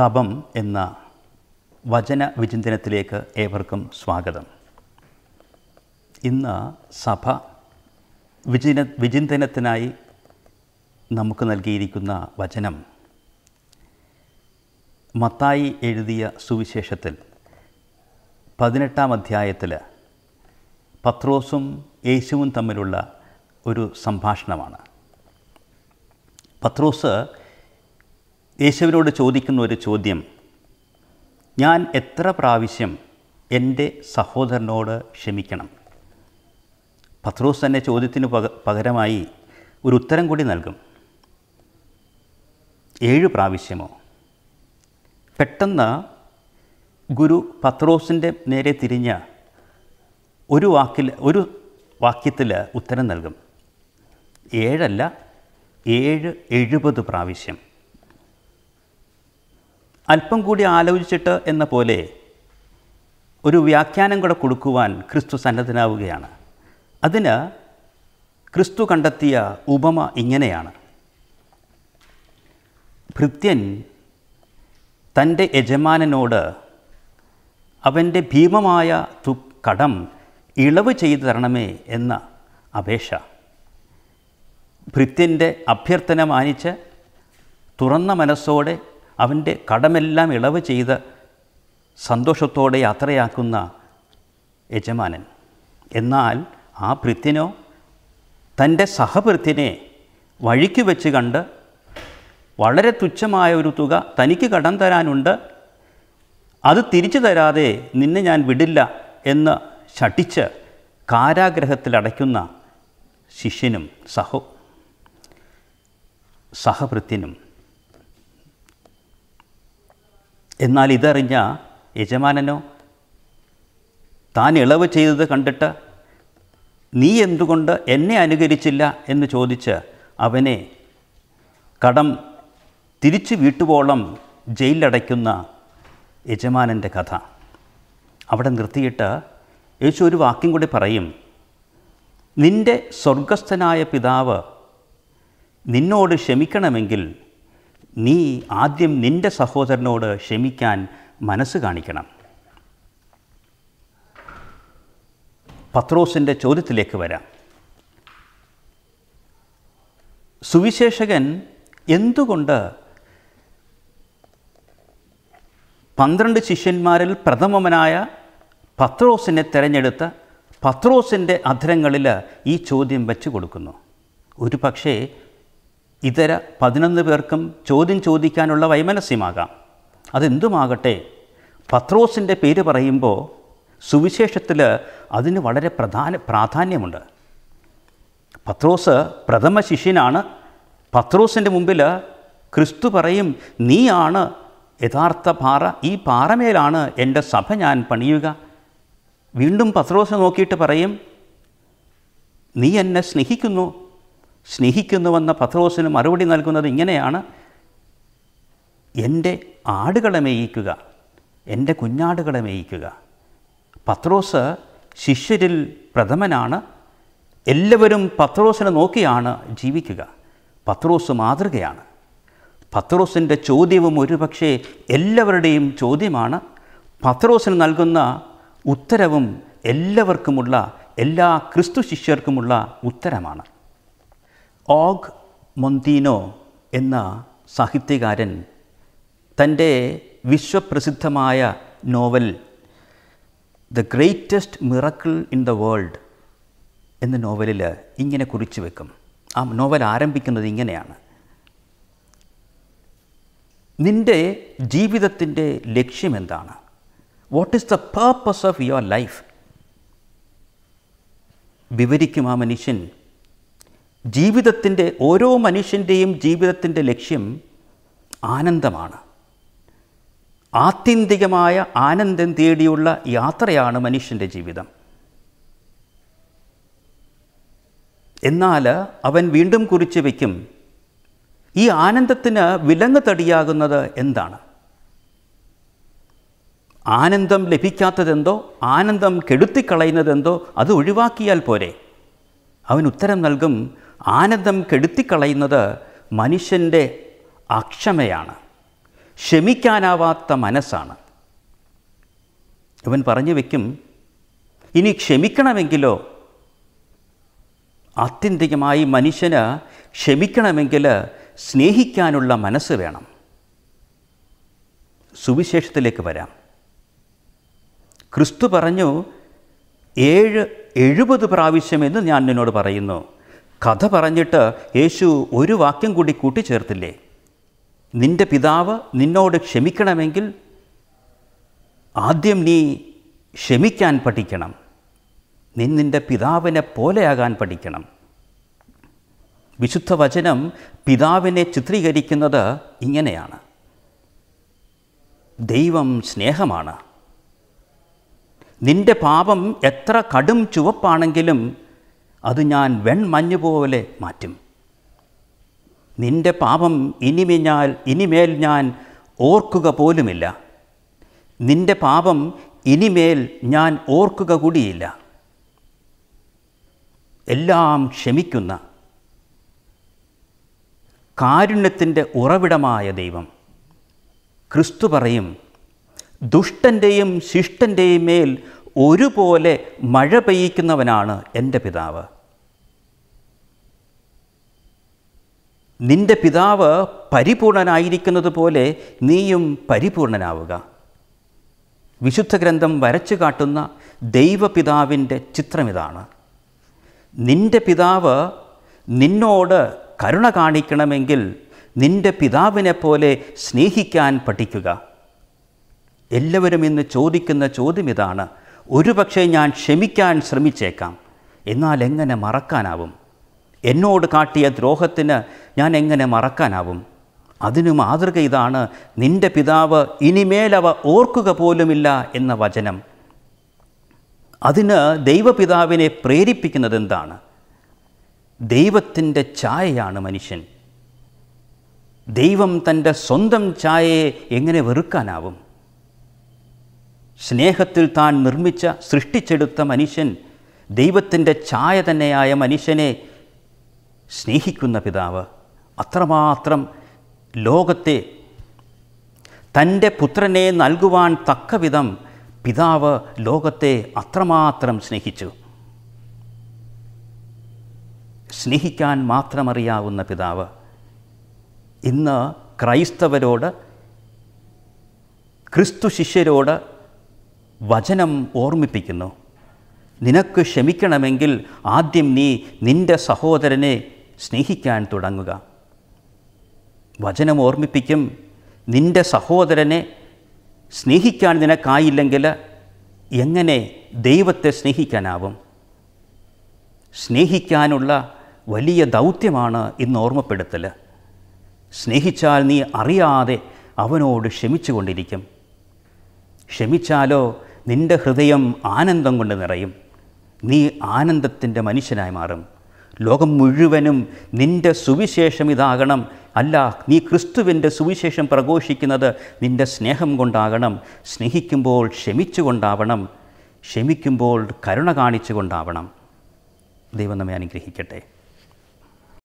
തപം എന്ന വചന വിചിന്തനത്തിലേക്ക് ഏവർക്കും സ്വാഗതം ഇന്ന് സഭ വിചിന വിചിന്തനത്തിനായി നമുക്ക് നൽകിയിരിക്കുന്ന വചനം മത്തായി എഴുതിയ സുവിശേഷത്തിൽ പതിനെട്ടാം അധ്യായത്തിൽ പത്രോസും യേശുവും തമ്മിലുള്ള ഒരു സംഭാഷണമാണ് പത്രോസ് യേശുവിനോട് ചോദിക്കുന്ന ഒരു ചോദ്യം ഞാൻ എത്ര പ്രാവശ്യം എൻ്റെ സഹോദരനോട് ക്ഷമിക്കണം പത്രോസ് തന്നെ ചോദ്യത്തിന് പകരമായി ഒരു ഉത്തരം കൂടി നൽകും ഏഴ് പ്രാവശ്യമോ പെട്ടെന്ന് ഗുരു പത്രോസിൻ്റെ നേരെ തിരിഞ്ഞ ഒരു വാക്കിൽ ഒരു വാക്യത്തിൽ ഉത്തരം നൽകും ഏഴല്ല ഏഴ് എഴുപത് പ്രാവശ്യം അല്പം കൂടി ആലോചിച്ചിട്ട് എന്ന പോലെ ഒരു വ്യാഖ്യാനം കൂടെ കൊടുക്കുവാൻ ക്രിസ്തു സന്നദ്ധനാവുകയാണ് അതിന് ക്രിസ്തു കണ്ടെത്തിയ ഉപമ ഇങ്ങനെയാണ് ഭൃത്യൻ തൻ്റെ യജമാനനോട് അവൻ്റെ ഭീമമായ തു കടം ഇളവ് ചെയ്തു തരണമേ എന്ന അപേക്ഷ ഭൃത്യൻ്റെ അഭ്യർത്ഥന മാനിച്ച് തുറന്ന മനസ്സോടെ അവൻ്റെ കടമെല്ലാം ഇളവ് ചെയ്ത് സന്തോഷത്തോടെ യാത്രയാക്കുന്ന യജമാനൻ എന്നാൽ ആ ഭൃത്യനോ തൻ്റെ സഹഭൃത്യനെ വഴിക്ക് വെച്ച് കണ്ട് വളരെ തുച്ഛമായ ഒരു തുക തനിക്ക് കടം തരാനുണ്ട് അത് തിരിച്ചു തരാതെ നിന്നെ ഞാൻ വിടില്ല എന്ന് ശഠിച്ച് കാരാഗ്രഹത്തിൽ അടയ്ക്കുന്ന ശിഷ്യനും സഹോ സഹഭൃത്യനും എന്നാൽ ഇതറിഞ്ഞ യജമാനനോ താൻ ഇളവ് ചെയ്തത് കണ്ടിട്ട് നീ എന്തുകൊണ്ട് എന്നെ അനുകരിച്ചില്ല എന്ന് ചോദിച്ച് അവനെ കടം തിരിച്ചു വീട്ടുവോളം ജയിലിലടയ്ക്കുന്ന യജമാനൻ്റെ കഥ അവിടെ നിർത്തിയിട്ട് യേശു ഒരു വാക്യം കൂടി പറയും നിൻ്റെ സ്വർഗസ്ഥനായ പിതാവ് നിന്നോട് ക്ഷമിക്കണമെങ്കിൽ നീ ആദ്യം നിൻ്റെ സഹോദരനോട് ക്ഷമിക്കാൻ മനസ്സ് കാണിക്കണം പത്രോസിൻ്റെ ചോദ്യത്തിലേക്ക് വരാം സുവിശേഷകൻ എന്തുകൊണ്ട് പന്ത്രണ്ട് ശിഷ്യന്മാരിൽ പ്രഥമമനായ പത്രോസിനെ തിരഞ്ഞെടുത്ത പത്രോസിൻ്റെ അധരങ്ങളിൽ ഈ ചോദ്യം വെച്ച് കൊടുക്കുന്നു ഒരു പക്ഷേ ഇതര പതിനൊന്ന് പേർക്കും ചോദ്യം ചോദിക്കാനുള്ള വൈമനസ്യമാകാം അതെന്തുമാകട്ടെ പത്രോസിൻ്റെ പേര് പറയുമ്പോൾ സുവിശേഷത്തിൽ അതിന് വളരെ പ്രധാന പ്രാധാന്യമുണ്ട് പത്രോസ് പ്രഥമ ശിഷ്യനാണ് പത്രോസിൻ്റെ മുമ്പിൽ ക്രിസ്തു പറയും നീയാണ് യഥാർത്ഥ പാറ ഈ പാറമേലാണ് എൻ്റെ സഭ ഞാൻ പണിയുക വീണ്ടും പത്രോസ് നോക്കിയിട്ട് പറയും നീ എന്നെ സ്നേഹിക്കുന്നു സ്നേഹിക്കുന്നുവെന്ന പത്രോസിന് മറുപടി നൽകുന്നത് ഇങ്ങനെയാണ് എൻ്റെ ആടുകളെ മേയിക്കുക എൻ്റെ കുഞ്ഞാടുകളെ മേയിക്കുക പത്രോസ് ശിഷ്യരിൽ പ്രഥമനാണ് എല്ലാവരും പത്രോസിനെ നോക്കിയാണ് ജീവിക്കുക പത്രോസ് മാതൃകയാണ് പത്രോസിൻ്റെ ചോദ്യവും ഒരുപക്ഷെ എല്ലാവരുടെയും ചോദ്യമാണ് പത്രോസിന് നൽകുന്ന ഉത്തരവും എല്ലാവർക്കുമുള്ള എല്ലാ ക്രിസ്തു ശിഷ്യർക്കുമുള്ള ഉത്തരമാണ് ഓഗ് മൊന്തീനോ എന്ന സാഹിത്യകാരൻ തൻ്റെ വിശ്വപ്രസിദ്ധമായ novel the greatest miracle in the world എന്ന നോവലിൽ ഇങ്ങനെ കുറിച്ചു വെക്കും ആ നോവൽ ആരംഭിക്കുന്നത് ഇങ്ങനെയാണ് നിൻ്റെ ജീവിതത്തിൻ്റെ ലക്ഷ്യം എന്താണ് what is the purpose of your life വിവരിക്കും ആ മനുഷ്യൻ ജീവിതത്തിൻ്റെ ഓരോ മനുഷ്യൻ്റെയും ജീവിതത്തിൻ്റെ ലക്ഷ്യം ആനന്ദമാണ് ആത്യന്തികമായ ആനന്ദം തേടിയുള്ള യാത്രയാണ് മനുഷ്യൻ്റെ ജീവിതം എന്നാൽ അവൻ വീണ്ടും കുറിച്ച് വയ്ക്കും ഈ ആനന്ദത്തിന് വിലങ്ങ് തടിയാകുന്നത് എന്താണ് ആനന്ദം ലഭിക്കാത്തതെന്തോ ആനന്ദം കെടുത്തിക്കളയുന്നതെന്തോ അത് ഒഴിവാക്കിയാൽ പോരെ അവൻ ഉത്തരം നൽകും ആനന്ദം കെടുത്തിക്കളയുന്നത് മനുഷ്യൻ്റെ അക്ഷമയാണ് ക്ഷമിക്കാനാവാത്ത മനസ്സാണ് ഇവൻ പറഞ്ഞു വയ്ക്കും ഇനി ക്ഷമിക്കണമെങ്കിലോ ആത്യന്തികമായി മനുഷ്യന് ക്ഷമിക്കണമെങ്കിൽ സ്നേഹിക്കാനുള്ള മനസ്സ് വേണം സുവിശേഷത്തിലേക്ക് വരാം ക്രിസ്തു പറഞ്ഞു ഏഴ് എഴുപത് പ്രാവശ്യമെന്ന് ഞാൻ നിന്നോട് പറയുന്നു കഥ പറഞ്ഞിട്ട് യേശു ഒരു വാക്യം കൂടി കൂട്ടിച്ചേർത്തില്ലേ നിൻ്റെ പിതാവ് നിന്നോട് ക്ഷമിക്കണമെങ്കിൽ ആദ്യം നീ ക്ഷമിക്കാൻ പഠിക്കണം നീ നിൻ്റെ പിതാവിനെ പോലെയാകാൻ പഠിക്കണം വിശുദ്ധ വചനം പിതാവിനെ ചിത്രീകരിക്കുന്നത് ഇങ്ങനെയാണ് ദൈവം സ്നേഹമാണ് നിൻ്റെ പാപം എത്ര കടും ചുവപ്പാണെങ്കിലും അത് ഞാൻ വെൺമഞ്ഞ് പോലെ മാറ്റും നിന്റെ പാപം ഇനിമിഞ്ഞാൽ ഇനിമേൽ ഞാൻ ഓർക്കുക പോലുമില്ല നിന്റെ പാപം ഇനിമേൽ ഞാൻ ഓർക്കുക കൂടിയില്ല എല്ലാം ക്ഷമിക്കുന്ന കാരുണ്യത്തിൻ്റെ ഉറവിടമായ ദൈവം ക്രിസ്തു പറയും ദുഷ്ടൻ്റെയും ശിഷ്ടൻ്റെയും മേൽ ഒരുപോലെ മഴ പെയ്യിക്കുന്നവനാണ് എൻ്റെ പിതാവ് നിന്റെ പിതാവ് പരിപൂർണനായിരിക്കുന്നത് പോലെ നീയും പരിപൂർണനാവുക വിശുദ്ധ ഗ്രന്ഥം വരച്ചു കാട്ടുന്ന ദൈവപിതാവിൻ്റെ ചിത്രമിതാണ് നിന്റെ പിതാവ് നിന്നോട് കരുണ കാണിക്കണമെങ്കിൽ നിന്റെ പോലെ സ്നേഹിക്കാൻ പഠിക്കുക എല്ലാവരും ഇന്ന് ചോദിക്കുന്ന ചോദ്യം ഇതാണ് ഒരു പക്ഷേ ഞാൻ ക്ഷമിക്കാൻ ശ്രമിച്ചേക്കാം എന്നാൽ എങ്ങനെ മറക്കാനാവും എന്നോട് കാട്ടിയ ദ്രോഹത്തിന് ഞാൻ എങ്ങനെ മറക്കാനാവും അതിനു മാതൃക ഇതാണ് നിന്റെ പിതാവ് ഇനിമേലവ ഓർക്കുക പോലുമില്ല എന്ന വചനം അതിന് ദൈവപിതാവിനെ പ്രേരിപ്പിക്കുന്നത് എന്താണ് ദൈവത്തിൻ്റെ ഛായയാണ് മനുഷ്യൻ ദൈവം തൻ്റെ സ്വന്തം ഛായയെ എങ്ങനെ വെറുക്കാനാവും സ്നേഹത്തിൽ താൻ നിർമ്മിച്ച സൃഷ്ടിച്ചെടുത്ത മനുഷ്യൻ ദൈവത്തിൻ്റെ ഛായ തന്നെയായ മനുഷ്യനെ സ്നേഹിക്കുന്ന പിതാവ് അത്രമാത്രം ലോകത്തെ തൻ്റെ പുത്രനെ നൽകുവാൻ തക്കവിധം പിതാവ് ലോകത്തെ അത്രമാത്രം സ്നേഹിച്ചു സ്നേഹിക്കാൻ മാത്രമറിയാവുന്ന പിതാവ് ഇന്ന് ക്രൈസ്തവരോട് ക്രിസ്തു ശിഷ്യരോട് വചനം ഓർമ്മിപ്പിക്കുന്നു നിനക്ക് ക്ഷമിക്കണമെങ്കിൽ ആദ്യം നീ നിൻ്റെ സഹോദരനെ സ്നേഹിക്കാൻ തുടങ്ങുക വചനം ഓർമ്മിപ്പിക്കും നിൻ്റെ സഹോദരനെ സ്നേഹിക്കാൻ നിനക്കായില്ലെങ്കിൽ എങ്ങനെ ദൈവത്തെ സ്നേഹിക്കാനാവും സ്നേഹിക്കാനുള്ള വലിയ ദൗത്യമാണ് ഇന്ന് ഓർമ്മപ്പെടുത്തൽ സ്നേഹിച്ചാൽ നീ അറിയാതെ അവനോട് ക്ഷമിച്ചുകൊണ്ടിരിക്കും ക്ഷമിച്ചാലോ നിന്റെ ഹൃദയം ആനന്ദം കൊണ്ട് നിറയും നീ ആനന്ദത്തിൻ്റെ മനുഷ്യനായി മാറും ലോകം മുഴുവനും നിന്റെ സുവിശേഷം ഇതാകണം അല്ല നീ ക്രിസ്തുവിൻ്റെ സുവിശേഷം പ്രഘോഷിക്കുന്നത് നിന്റെ സ്നേഹം കൊണ്ടാകണം സ്നേഹിക്കുമ്പോൾ ക്ഷമിച്ചുകൊണ്ടാവണം ക്ഷമിക്കുമ്പോൾ കരുണ കാണിച്ചുകൊണ്ടാവണം ദൈവം നമ്മെ അനുഗ്രഹിക്കട്ടെ